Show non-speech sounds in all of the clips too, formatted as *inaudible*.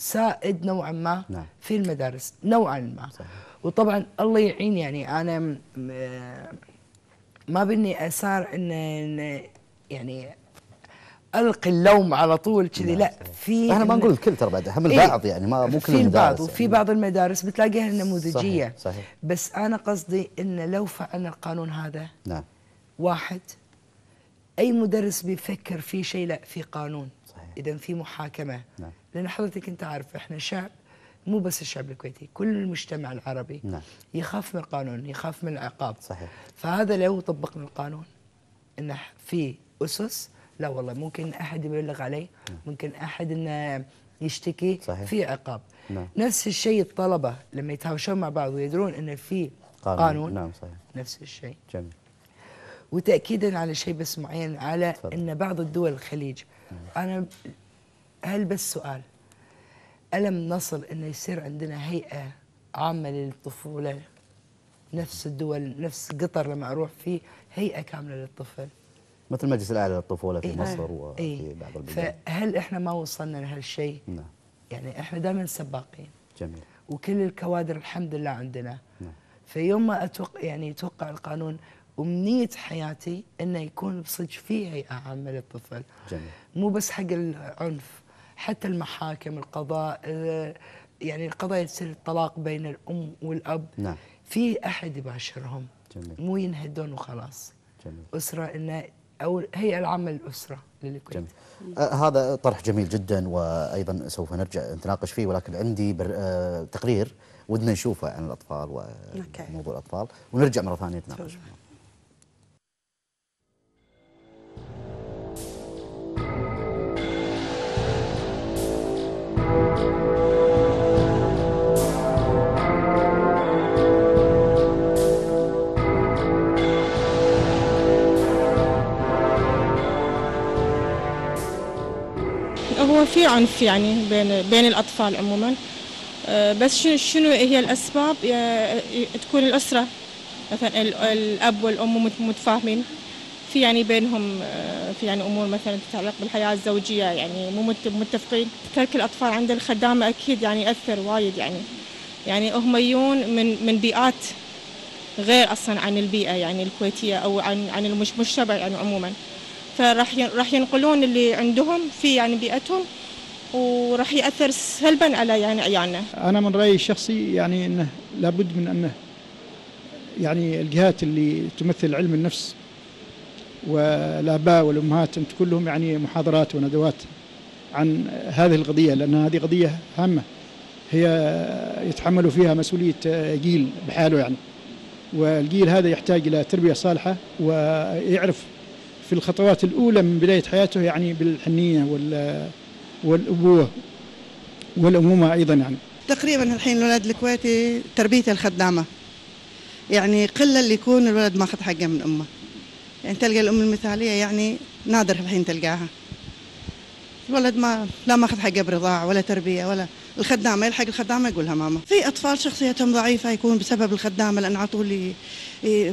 سائد نوعا ما نعم. في المدارس نوعا ما صحيح. وطبعا الله يعين يعني انا ما بني اسار ان يعني القي اللوم على طول كذي لا نعم، في احنا ما نقول الكل ترى بعد هم إيه، البعض يعني ما مو كل في البعض وفي يعني. بعض المدارس بتلاقيها نموذجيه صحيح صحيح بس انا قصدي ان لو فعلنا القانون هذا نعم واحد اي مدرس بيفكر في شيء لا في قانون اذا في محاكمه نعم. لان حضرتك انت عارف احنا شعب مو بس الشعب الكويتي كل المجتمع العربي نعم. يخاف من القانون يخاف من العقاب صحيح فهذا لو طبقنا القانون انه في اسس لا والله ممكن احد يبلغ علي نعم. ممكن احد انه يشتكي صحيح. في عقاب نعم. نفس الشيء الطلبه لما يتهاوشون مع بعض ويدرون انه في قانون, قانون. نعم صحيح نفس الشيء جميل وتاكيدا على شيء بس معين على فضل. ان بعض الدول الخليج انا هل بس سؤال الم نصل انه يصير عندنا هيئه عامه للطفوله نفس الدول نفس قطر لما اروح فيه هيئه كامله للطفل مثل المجلس الاعلى للطفوله في إيه مصر وفي إيه بعض البلدان فهل احنا ما وصلنا لهالشيء؟ نعم يعني احنا دائما سباقين جميل وكل الكوادر الحمد لله عندنا نعم فيوم ما اتوقع يعني يتوقع القانون امنيه حياتي انه يكون بصدق في هيئه عامه للطفل جميل. مو بس حق العنف حتى المحاكم القضاء آه، يعني القضايا تصير الطلاق بين الام والاب نعم. في احد يباشرهم جميل. مو ينهدون وخلاص جميل. اسره انه او هي العمل الاسره للكويت جميل. آه هذا طرح جميل جدا وايضا سوف نرجع نتناقش فيه ولكن عندي بر... آه تقرير ودنا نشوفه عن الاطفال وموضوع الاطفال ونرجع مره ثانيه نتناقش فيه هو في عنف يعني بين بين الاطفال عموما آه، بس شنو شنو هي الاسباب تكون الاسره مثلا الاب والام متفاهمين في يعني بينهم آه، في يعني امور مثلا تتعلق بالحياه الزوجيه يعني مو متفقين ترك الاطفال عند الخدامه اكيد يعني ياثر وايد يعني يعني هم يجون من من بيئات غير اصلا عن البيئه يعني الكويتيه او عن عن المجتمع يعني عموما فراح راح ينقلون اللي عندهم في يعني بيئتهم وراح ياثر سلبا على يعني عيالنا. انا من رايي الشخصي يعني انه لابد من انه يعني الجهات اللي تمثل علم النفس والاباء والامهات ان تكون لهم يعني محاضرات وندوات عن هذه القضيه لان هذه قضيه هامه هي يتحملوا فيها مسؤوليه جيل بحاله يعني والجيل هذا يحتاج الى تربيه صالحه ويعرف في الخطوات الأولى من بداية حياته يعني بالحنية والأبوة والأمومة أيضا يعني تقريبا الحين الولد الكويتي تربيته الخدامة يعني قلة اللي يكون الولد ماخذ حقه من أمه يعني تلقى الأم المثالية يعني نادر الحين تلقاها الولد ما لا ماخذ حقه برضاعه ولا تربيه ولا الخدامه يلحق الخدامه يقولها ماما في اطفال شخصيتهم ضعيفه يكون بسبب الخدامه لان على طول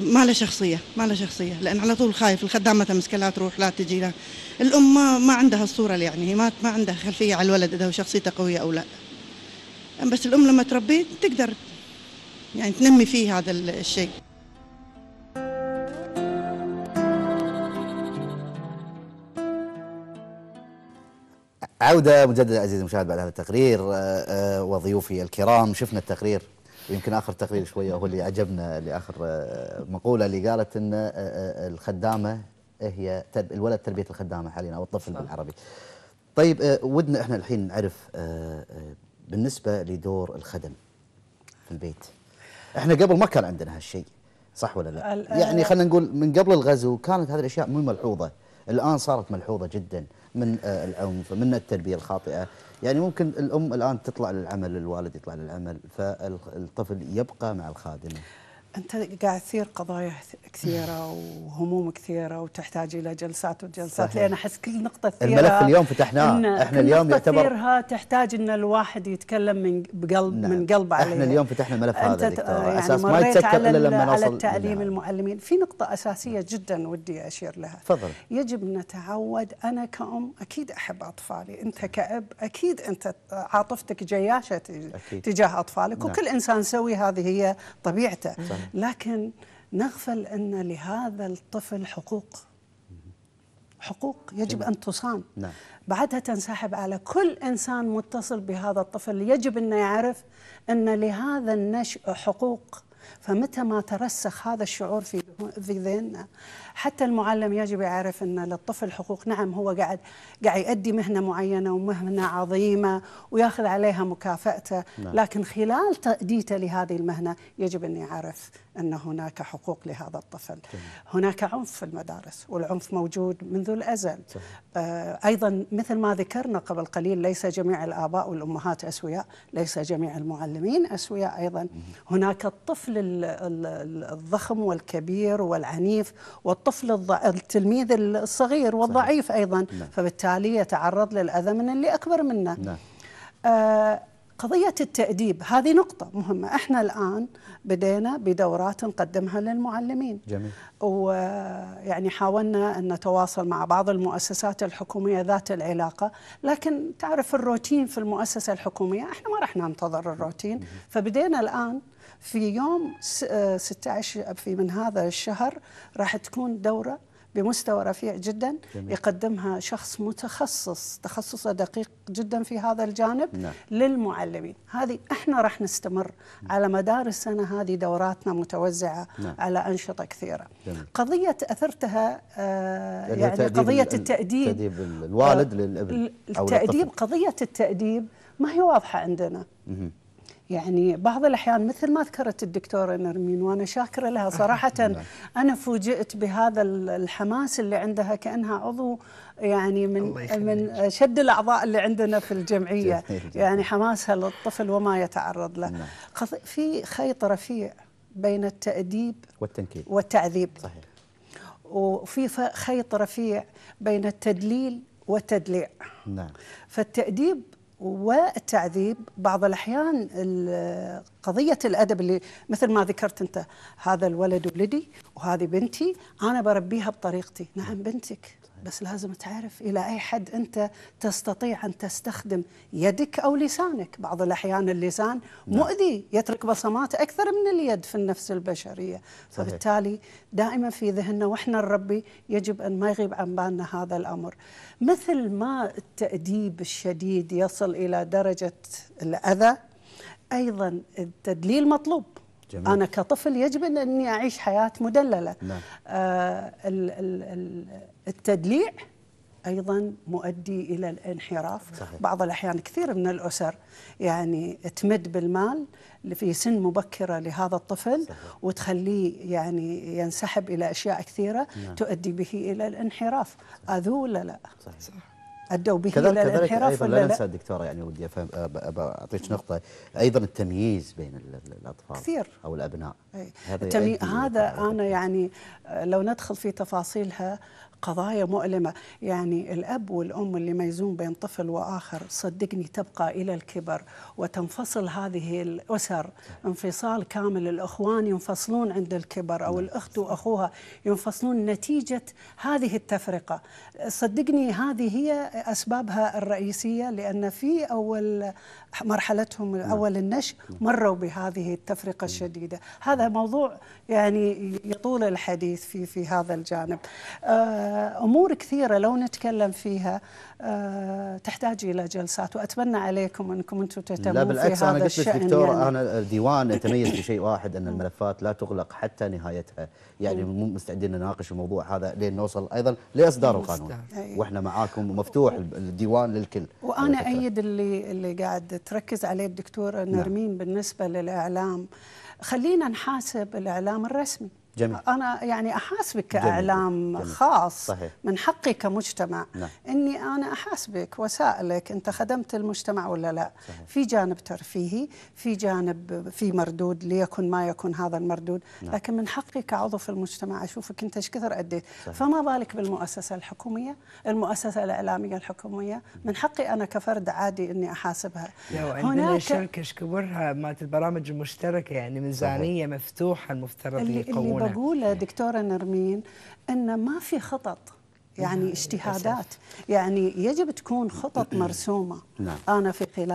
ما له شخصيه ما له شخصيه لان على طول خايف الخدامه تمسكه لا تروح لا تجي له الام ما, ما عندها الصوره يعني هي ما ما عندها خلفيه على الولد اذا هو شخصيته قويه او لا بس الام لما تربيه تقدر يعني تنمي فيه هذا الشيء عودة مجددا عزيزي المشاهد بعد هذا التقرير آه، آه، وضيوفي الكرام شفنا التقرير يمكن آخر تقرير شوية هو اللي عجبنا لآخر آه، مقولة اللي قالت أن الخدامة إيه هي الولد تربية الخدامة حاليا أو الطفل صح. بالعربي طيب ودنا احنا الحين نعرف بالنسبة لدور الخدم في البيت احنا قبل ما كان عندنا هالشيء صح ولا لا يعني خلينا نقول من قبل الغزو كانت هذه الأشياء مو ملحوظة الآن صارت ملحوظة جداً من آه، الام فمن التربيه الخاطئه يعني ممكن الام الان تطلع للعمل الوالد يطلع للعمل فالطفل يبقى مع الخادمه أنت قاعد تثير قضايا كثيرة وهموم كثيرة وتحتاج إلى جلسات وجلسات لأن أحس كل نقطة ثيرة الملف اليوم فتحناه إحنا اليوم يعتبر ثيرها تحتاج أن الواحد يتكلم من بقلب نعم. من قلب عليه إحنا اليوم فتحنا الملف هذا يعني أساس ما يتسكر إلا لما نوصل على التعليم نعم. المعلمين في نقطة أساسية جدا ودي أشير لها تفضل يجب نتعود أنا كأم أكيد أحب أطفالي أنت كأب أكيد أنت عاطفتك جياشة أكيد. تجاه أطفالك نعم. وكل إنسان سوي هذه هي طبيعته صحيح. لكن نغفل أن لهذا الطفل حقوق حقوق يجب أن تصان نعم. بعدها تنسحب على كل إنسان متصل بهذا الطفل يجب أن يعرف أن لهذا النشء حقوق فمتى ما ترسخ هذا الشعور في في ذهننا حتى المعلم يجب يعرف أن للطفل حقوق نعم هو قاعد قاعد يؤدي مهنة معينة ومهنة عظيمة وياخذ عليها مكافأته نعم. لكن خلال تأديته لهذه المهنة يجب أن يعرف أن هناك حقوق لهذا الطفل طيب. هناك عنف في المدارس والعنف موجود منذ الأزل طيب. آه أيضا مثل ما ذكرنا قبل قليل ليس جميع الآباء والأمهات أسوياء ليس جميع المعلمين أسوياء أيضا مم. هناك الطفل الضخم والكبير والعنيف والطفل الض... التلميذ الصغير والضعيف أيضا نعم. فبالتالي يتعرض للأذى من اللي أكبر منه نعم. آه قضية التأديب هذه نقطة مهمة احنا الآن بدينا بدورات نقدمها للمعلمين جميل ويعني حاولنا أن نتواصل مع بعض المؤسسات الحكومية ذات العلاقة لكن تعرف الروتين في المؤسسة الحكومية احنا ما راح ننتظر الروتين فبدينا الآن في يوم 16 آه، في من هذا الشهر راح تكون دورة بمستوى رفيع جدا جميل. يقدمها شخص متخصص تخصصه دقيق جدا في هذا الجانب نعم. للمعلمين هذه احنا راح نستمر نعم. على مدار السنه هذه دوراتنا متوزعه نعم. على انشطه كثيره جميل. قضيه اثرتها آه يعني, يعني قضيه التاديب تاديب الوالد آه، للابن التاديب قضيه التاديب ما هي واضحه عندنا مم. يعني بعض الأحيان مثل ما ذكرت الدكتورة نرمين وأنا شاكرة لها صراحة أنا فوجئت بهذا الحماس اللي عندها كأنها عضو يعني من من شد الأعضاء اللي عندنا في الجمعية يعني حماسها للطفل وما يتعرض له نعم. في خيط رفيع بين التأديب والتنكيل والتعذيب صحيح وفي خيط رفيع بين التدليل والتدليع نعم فالتأديب والتعذيب بعض الأحيان قضية الأدب اللي مثل ما ذكرت أنت هذا الولد ولدي وهذه بنتي أنا بربيها بطريقتي نعم بنتك بس لازم تعرف إلى أي حد أنت تستطيع أن تستخدم يدك أو لسانك بعض الأحيان اللسان نعم. مؤذي يترك بصمات أكثر من اليد في النفس البشرية صحيح. فبالتالي دائما في ذهننا وإحنا نربي يجب أن ما يغيب عن بالنا هذا الأمر مثل ما التأديب الشديد يصل إلى درجة الأذى أيضا التدليل مطلوب جميل. أنا كطفل يجب أن أني أعيش حياة مدللة نعم. آه التدليع ايضا مؤدي الى الانحراف صحيح. بعض الاحيان كثير من الاسر يعني تمد بالمال في سن مبكره لهذا الطفل صحيح. وتخليه يعني ينسحب الى اشياء كثيره نعم. تؤدي به الى الانحراف اذول لا صحيح. صحيح. ادوا به الى الانحراف ولا لا؟ ننسى دكتوره يعني ودي افهم اعطيك نقطه ايضا التمييز بين الاطفال كثير او الابناء إيه. هذا التمي... هذا انا يعني لو ندخل في تفاصيلها قضايا مؤلمة يعني الأب والأم اللي ميزون بين طفل وآخر صدقني تبقى إلى الكبر وتنفصل هذه الأسر انفصال كامل الأخوان ينفصلون عند الكبر أو نعم. الأخت وأخوها ينفصلون نتيجة هذه التفرقة صدقني هذه هي أسبابها الرئيسية لأن في أول مرحلتهم نعم. أول النشء نعم. مروا بهذه التفرقة الشديدة هذا موضوع يعني يطول الحديث في في هذا الجانب آه امور كثيره لو نتكلم فيها آه، تحتاج الى جلسات واتمنى عليكم انكم انتم تهتمون لا بالعكس انا قلت لك دكتور يعني انا الديوان يتميز *coughs* بشيء واحد ان الملفات لا تغلق حتى نهايتها يعني مو مستعدين نناقش الموضوع هذا لين نوصل ايضا لاصدار القانون أيوة. واحنا معاكم ومفتوح الديوان للكل وانا ايد اللي اللي قاعد تركز عليه الدكتوره نعم. نرمين نعم. بالنسبه للاعلام خلينا نحاسب الاعلام الرسمي جميل. أنا يعني أحاسبك كإعلام خاص صحيح. من حقي كمجتمع نعم. أني أنا أحاسبك وسائلك أنت خدمت المجتمع ولا لا صحيح. في جانب ترفيهي في جانب في مردود ليكن ما يكون هذا المردود نعم. لكن من حقي كعضو في المجتمع أشوفك أنت إيش كثر أديت فما بالك بالمؤسسة الحكومية المؤسسة الإعلامية الحكومية من حقي أنا كفرد عادي أني أحاسبها عندنا شركة كبرها مالت البرامج المشتركة يعني ميزانية مفتوحة المفترض يقومون بقول إيه. دكتوره نرمين ان ما في خطط يعني نعم، اجتهادات يعني يجب تكون خطط نعم. مرسومه نعم. انا في خلال